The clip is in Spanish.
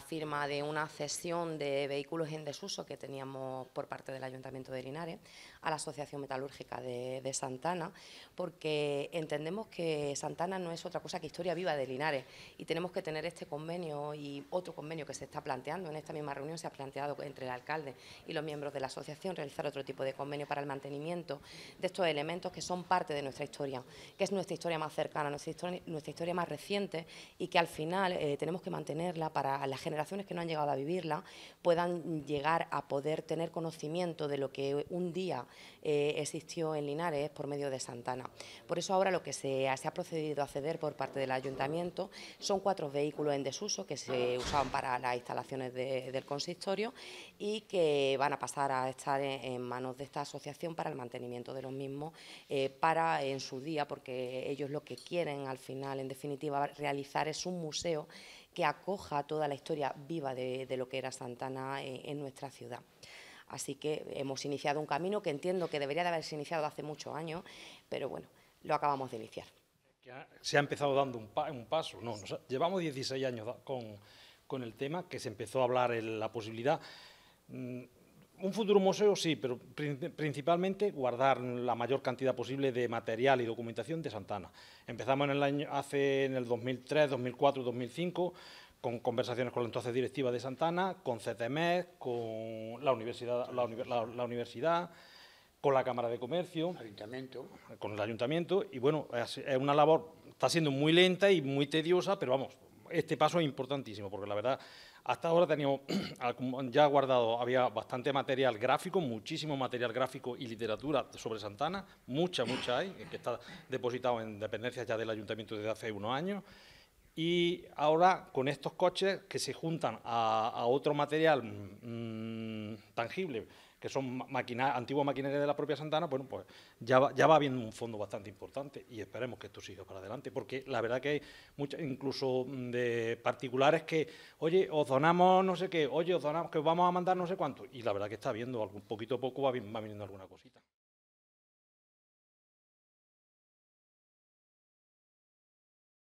firma de una cesión de vehículos en desuso que teníamos por parte del Ayuntamiento de Linares a la Asociación Metalúrgica de, Santana, porque entendemos que Santana no es otra cosa que historia viva de Linares y tenemos que tener este convenio y otro convenio que se está planteando. En esta misma reunión se ha planteado entre el alcalde y los miembros de la asociación realizar otro tipo de convenio para el mantenimiento de estos elementos que son parte de nuestra historia, que es nuestra historia más cercana, nuestra historia, más reciente y que al final eh, tenemos que mantenerla para la gente generaciones que no han llegado a vivirla puedan llegar a poder tener conocimiento de lo que un día eh, existió en Linares por medio de Santana. Por eso ahora lo que se, ha procedido a ceder por parte del ayuntamiento son cuatro vehículos en desuso que se usaban para las instalaciones del consistorio y que van a pasar a estar en, manos de esta asociación para el mantenimiento de los mismos, eh, para en su día, porque ellos lo que quieren al final, en definitiva, realizar es un museo que acoja toda la historia viva de, lo que era Santana eh, en, nuestra ciudad. Así que hemos iniciado un camino que entiendo que debería de haberse iniciado hace muchos años, pero bueno, lo acabamos de iniciar. Se ha empezado dando un, paso, no, llevamos 16 años con, el tema, que se empezó a hablar la posibilidad. Mm, un futuro museo sí, pero principalmente guardar la mayor cantidad posible de material y documentación de Santana. Empezamos en el año, hace en el 2003, 2004, 2005 con conversaciones con la entonces directiva de Santana, con CTMES, con la universidad, universidad, con la Cámara de Comercio, con el ayuntamiento y bueno, es una labor está siendo muy lenta y muy tediosa, pero vamos, este paso es importantísimo, porque la verdad, hasta ahora teníamos ya guardado, había bastante material gráfico, muchísimo material gráfico y literatura sobre Santana, mucha, mucha hay, que está depositado en dependencias ya del ayuntamiento desde hace unos años. Y ahora, con estos coches que se juntan a, otro material mm, tangible, que son antiguos antiguas maquinarias de la propia Santana, bueno, pues ya va, ya va habiendo un fondo bastante importante y esperemos que esto siga para adelante, porque la verdad que hay muchas, incluso mm, de particulares que, oye, os donamos no sé qué, oye, os donamos que vamos a mandar no sé cuánto, y la verdad que está viendo algún poquito a poco va viniendo alguna cosita.